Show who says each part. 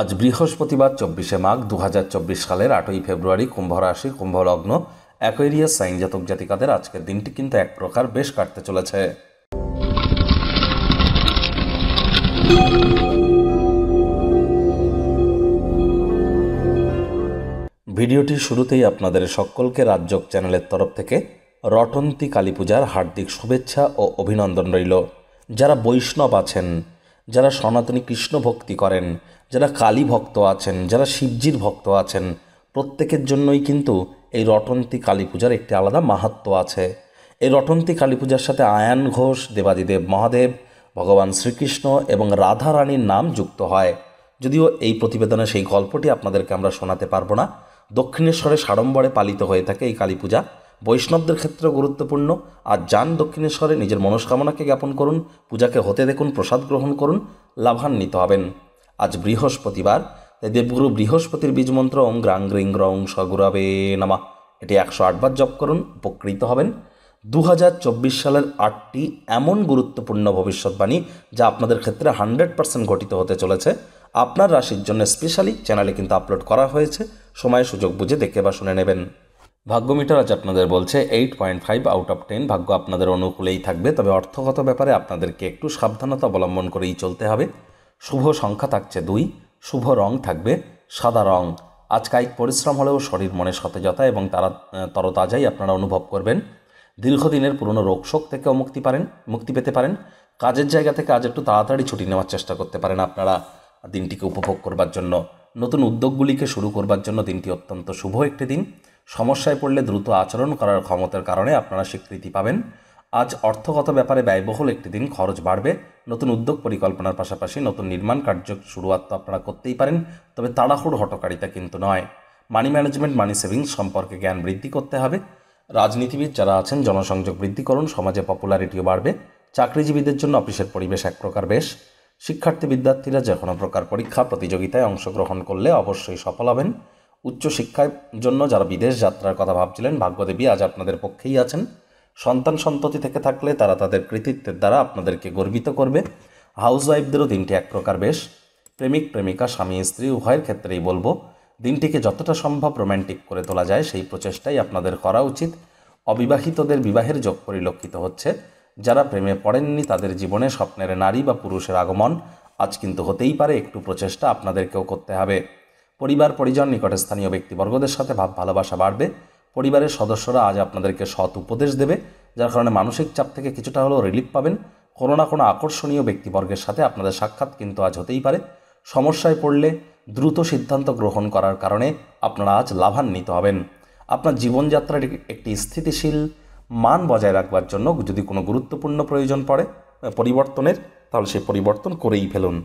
Speaker 1: আজ বৃহস্পতিবার চব্বিশে মাঘ দু সালের আটই ফেব্রুয়ারি কুম্ভ রাশি কুম্ভ লগ্ন অ্যাকোয়েরিয়াস সাইন জাতক জাতিকাদের আজকের দিনটি কিন্তু এক প্রকার বেশ কাটতে চলেছে ভিডিওটির শুরুতেই আপনাদের সকলকে রাজ্যক চ্যানেলের তরফ থেকে রটন্তী কালী পূজার হার্দিক শুভেচ্ছা ও অভিনন্দন রইল যারা বৈষ্ণব আছেন যারা সনাতনী কৃষ্ণ ভক্তি করেন যারা কালী ভক্ত আছেন যারা শিবজির ভক্ত আছেন প্রত্যেকের জন্যই কিন্তু এই রটন্তী কালী পূজার একটি আলাদা মাহাত্ম আছে এই রটন্তী কালী পূজার সাথে আয়ান ঘোষ দেবাদিদেব মহাদেব ভগবান শ্রীকৃষ্ণ এবং রাধা রানীর নাম যুক্ত হয় যদিও এই প্রতিবেদনে সেই গল্পটি আপনাদেরকে আমরা শোনাতে পারবো না দক্ষিণেশ্বরে সাড়ম্বরে পালিত হয়ে থাকে এই কালী পূজা বৈষ্ণবদের ক্ষেত্রে গুরুত্বপূর্ণ আর যান দক্ষিণেশ্বরে নিজের মনস্কামনাকে জ্ঞাপন করুন পূজাকে হতে দেখুন প্রসাদ গ্রহণ করুন লাভান্বিত হবেন আজ বৃহস্পতিবার তাই দেবগুরু বৃহস্পতির বীজ মন্ত্র ওং গ্রাং গ্রিং গ্রং সগুরাবে নামা এটি একশো আটবার জপ করুন উপকৃত হবেন দু সালের আটটি এমন গুরুত্বপূর্ণ ভবিষ্যৎবাণী যা আপনাদের ক্ষেত্রে হান্ড্রেড পার্সেন্ট ঘটিত হতে চলেছে আপনার রাশির জন্য স্পেশালি চ্যানেলে কিন্তু আপলোড করা হয়েছে সময় সুযোগ বুঝে দেখে বা শুনে নেবেন ভাগ্যমিটার আজ আপনাদের বলছে eight point five out of ten ভাগ্য আপনাদের অনুকূলেই থাকবে তবে অর্থগত ব্যাপারে আপনাদেরকে একটু সাবধানতা অবলম্বন করেই চলতে হবে শুভ সংখ্যা থাকছে দুই শুভ রং থাকবে সাদা রং আজ কায়িক পরিশ্রম হলেও শরীর মনে সতেজতা এবং তারা তরতাজাই আপনারা অনুভব করবেন দীর্ঘদিনের পুরনো রোগশোক থেকেও মুক্তি পারেন মুক্তি পেতে পারেন কাজের জায়গা থেকে আজ একটু তাড়াতাড়ি ছুটি নেওয়ার চেষ্টা করতে পারেন আপনারা দিনটিকে উপভোগ করবার জন্য নতুন উদ্যোগগুলিকে শুরু করবার জন্য দিনটি অত্যন্ত শুভ একটি দিন সমস্যায় পড়লে দ্রুত আচরণ করার ক্ষমতার কারণে আপনারা স্বীকৃতি পাবেন আজ অর্থগত ব্যাপারে ব্যয়বহুল একটি দিন খরচ বাড়বে নতুন উদ্যোগ পরিকল্পনার পাশাপাশি নতুন নির্মাণ কার্য শুরুয়াত তো আপনারা করতেই পারেন তবে তাড়াহুড় হটকারিতা কিন্তু নয় মানি ম্যানেজমেন্ট মানি সেভিংস সম্পর্কে জ্ঞান বৃদ্ধি করতে হবে রাজনীতিবিদ যারা আছেন জনসংযোগ বৃদ্ধি করুন সমাজে পপুলারিটিও বাড়বে চাকরিজীবীদের জন্য অফিসের পরিবেশ এক প্রকার বেশ শিক্ষার্থী বিদ্যার্থীরা যে কোনো প্রকার পরীক্ষা প্রতিযোগিতায় অংশগ্রহণ করলে অবশ্যই সফল হবেন উচ্চশিক্ষার জন্য যারা বিদেশ যাত্রার কথা ভাবছিলেন ভাগ্যদেবী আজ আপনাদের পক্ষেই আছেন সন্তান সন্ততি থেকে থাকলে তারা তাদের কৃতিত্বের দ্বারা আপনাদেরকে গর্বিত করবে হাউস ওয়াইফদেরও দিনটি এক প্রকার বেশ প্রেমিক প্রেমিকা স্বামী স্ত্রী উভয়ের ক্ষেত্রেই বলবো দিনটিকে যতটা সম্ভব রোম্যান্টিক করে তোলা যায় সেই প্রচেষ্টাই আপনাদের করা উচিত অবিবাহিতদের বিবাহের যোগ পরিলক্ষিত হচ্ছে যারা প্রেমে পড়েননি তাদের জীবনে স্বপ্নের নারী বা পুরুষের আগমন আজ কিন্তু হতেই পারে একটু প্রচেষ্টা আপনাদেরকেও করতে হবে পরিবার পরিজন নিকটস্থানীয় ব্যক্তিবর্গদের সাথে ভাব ভালোবাসা বাড়বে পরিবারের সদস্যরা আজ আপনাদেরকে সৎ উপদেশ দেবে যার কারণে মানসিক চাপ থেকে কিছুটা হলেও রিলিফ পাবেন কোনো না কোনো আকর্ষণীয় ব্যক্তিবর্গের সাথে আপনাদের সাক্ষাৎ কিন্তু আজ হতেই পারে সমস্যায় পড়লে দ্রুত সিদ্ধান্ত গ্রহণ করার কারণে আপনারা আজ লাভান্বিত হবেন আপনার জীবনযাত্রার একটি স্থিতিশীল মান বজায় রাখবার জন্য যদি কোনো গুরুত্বপূর্ণ প্রয়োজন পড়ে পরিবর্তনের তাহলে সেই পরিবর্তন করেই ফেলুন